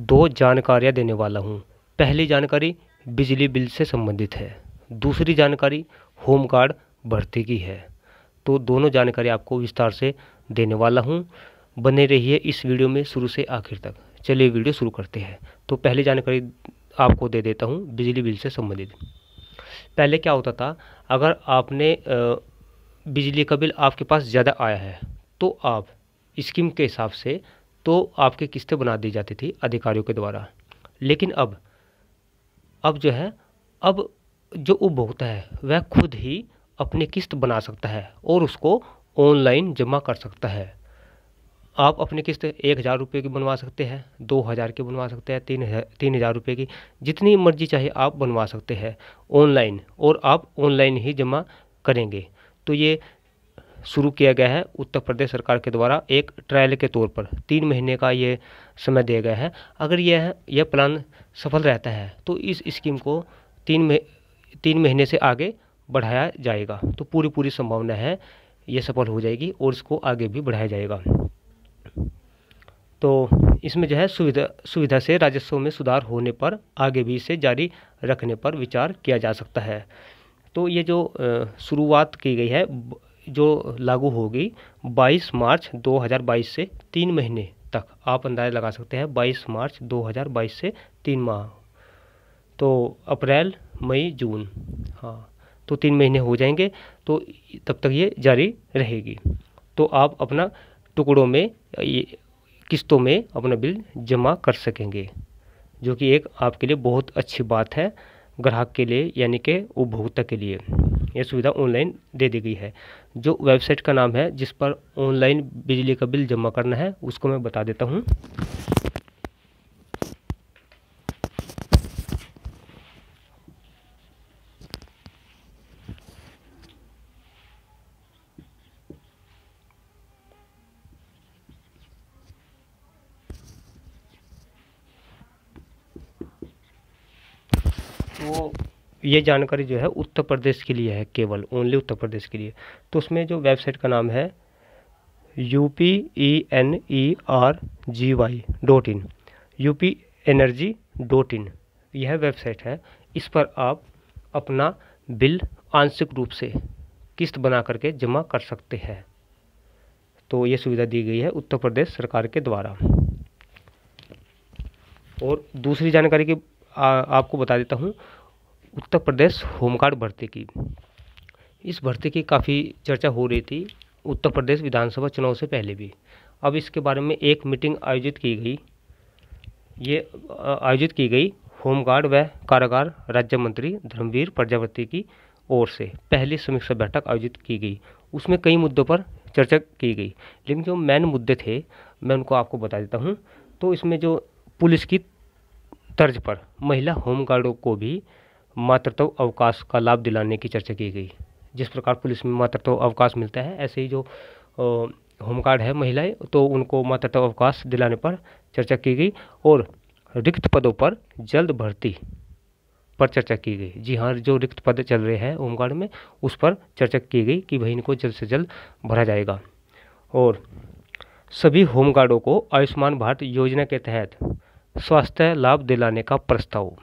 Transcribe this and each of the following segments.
दो जानकारियाँ देने वाला हूँ पहली जानकारी बिजली बिल से संबंधित है दूसरी जानकारी होम गार्ड भर्ती की है तो दोनों जानकारी आपको विस्तार से देने वाला हूँ बने रहिए इस वीडियो में शुरू से आखिर तक चलिए वीडियो शुरू करते हैं तो पहली जानकारी आपको दे देता हूँ बिजली बिल से संबंधित पहले क्या होता था अगर आपने बिजली का बिल आपके पास ज़्यादा आया है तो आप स्कीम के हिसाब से तो आपकी किस्तें बना दी जाती थी अधिकारियों के द्वारा लेकिन अब अब जो है अब जो उपभोक्ता है वह खुद ही अपनी किस्त बना सकता है और उसको ऑनलाइन जमा कर सकता है आप अपनी किस्त एक हज़ार रुपये की बनवा सकते हैं दो हज़ार की बनवा सकते हैं तीन हज़ार तीन हज़ार रुपये की जितनी मर्जी चाहे आप बनवा सकते हैं ऑनलाइन और आप ऑनलाइन ही जमा करेंगे तो ये शुरू किया गया है उत्तर प्रदेश सरकार के द्वारा एक ट्रायल के तौर पर तीन महीने का ये समय दिया गया है अगर यह यह प्लान सफल रहता है तो इस स्कीम को तीन में तीन महीने से आगे बढ़ाया जाएगा तो पूरी पूरी संभावना है ये सफल हो जाएगी और इसको आगे भी बढ़ाया जाएगा तो इसमें जो है सुविधा सुविधा से राजस्व में सुधार होने पर आगे भी इसे जारी रखने पर विचार किया जा सकता है तो ये जो शुरुआत की गई है जो लागू होगी 22 मार्च 2022 से तीन महीने तक आप अंदाज़ा लगा सकते हैं 22 मार्च 2022 से तीन माह तो अप्रैल मई जून हाँ तो तीन महीने हो जाएंगे तो तब तक ये जारी रहेगी तो आप अपना टुकड़ों में ये किस्तों में अपना बिल जमा कर सकेंगे जो कि एक आपके लिए बहुत अच्छी बात है ग्राहक के लिए यानी कि उपभोक्ता के लिए यह सुविधा ऑनलाइन दे दी गई है जो वेबसाइट का नाम है जिस पर ऑनलाइन बिजली का बिल जमा करना है उसको मैं बता देता हूँ वो ये जानकारी जो है उत्तर प्रदेश के लिए है केवल ओनली उत्तर प्रदेश के लिए तो उसमें जो वेबसाइट का नाम है U P E N E R G Y dot in U P energy dot in यह वेबसाइट है इस पर आप अपना बिल आंशिक रूप से किस्त बना करके जमा कर सकते हैं तो ये सुविधा दी गई है उत्तर प्रदेश सरकार के द्वारा और दूसरी जानकारी की आपको बता देता हूँ उत्तर प्रदेश होमगार्ड भर्ती की इस भर्ती की काफ़ी चर्चा हो रही थी उत्तर प्रदेश विधानसभा चुनाव से पहले भी अब इसके बारे में एक मीटिंग आयोजित की गई ये आयोजित की गई होमगार्ड व कारागार राज्य मंत्री धर्मवीर प्रजापति की ओर से पहली समीक्षा बैठक आयोजित की गई उसमें कई मुद्दों पर चर्चा की गई लेकिन जो मेन मुद्दे थे मैं उनको आपको बता देता हूँ तो इसमें जो पुलिस की तर्ज पर महिला होमगार्डों को भी मातृत्व तो अवकाश का लाभ दिलाने की चर्चा की गई जिस प्रकार पुलिस में मातृत्व तो अवकाश मिलता है ऐसे ही जो होमगार्ड है महिलाएं तो उनको मातृत्व तो अवकाश दिलाने पर चर्चा की गई और रिक्त पदों पर जल्द भर्ती पर चर्चा की गई जी हाँ जो रिक्त पद चल रहे हैं होमगार्ड में उस पर चर्चा की गई कि भाई इनको जल्द से जल्द भरा जाएगा और सभी होमगार्डों को आयुष्मान भारत योजना के तहत स्वास्थ्य लाभ दिलाने का प्रस्ताव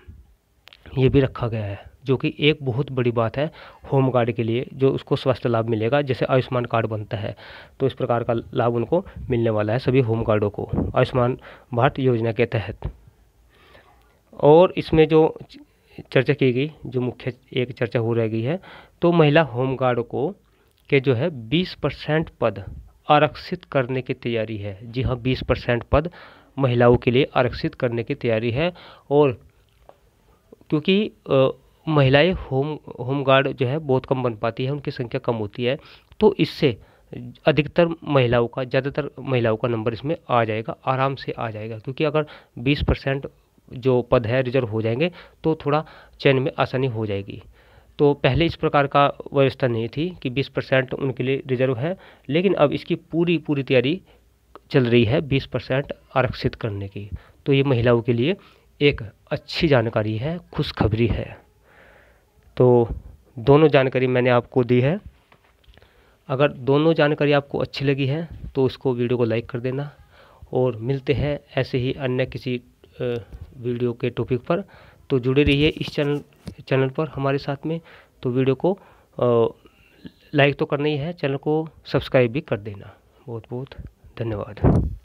ये भी रखा गया है जो कि एक बहुत बड़ी बात है होम गार्ड के लिए जो उसको स्वास्थ्य लाभ मिलेगा जैसे आयुष्मान कार्ड बनता है तो इस प्रकार का लाभ उनको मिलने वाला है सभी होम गार्डों को आयुष्मान भारत योजना के तहत और इसमें जो चर्चा की गई जो मुख्य एक चर्चा हो रह गई है तो महिला होम गार्ड को के जो है 20 परसेंट पद आरक्षित करने की तैयारी है जी हाँ 20 परसेंट पद महिलाओं के लिए आरक्षित करने की तैयारी है और क्योंकि महिलाएं होम होम गार्ड जो है बहुत कम बन पाती है उनकी संख्या कम होती है तो इससे अधिकतर महिलाओं का ज़्यादातर महिलाओं का नंबर इसमें आ जाएगा आराम से आ जाएगा क्योंकि अगर 20 परसेंट जो पद है रिजर्व हो जाएंगे तो थोड़ा चयन में आसानी हो जाएगी तो पहले इस प्रकार का व्यवस्था नहीं थी कि 20 परसेंट उनके लिए रिजर्व है लेकिन अब इसकी पूरी पूरी तैयारी चल रही है 20 परसेंट आरक्षित करने की तो ये महिलाओं के लिए एक अच्छी जानकारी है खुशखबरी है तो दोनों जानकारी मैंने आपको दी है अगर दोनों जानकारी आपको अच्छी लगी है तो उसको वीडियो को लाइक कर देना और मिलते हैं ऐसे ही अन्य किसी वीडियो के टॉपिक पर तो जुड़े रहिए इस चैनल चैनल पर हमारे साथ में तो वीडियो को लाइक तो करना ही है चैनल को सब्सक्राइब भी कर देना बहुत बहुत धन्यवाद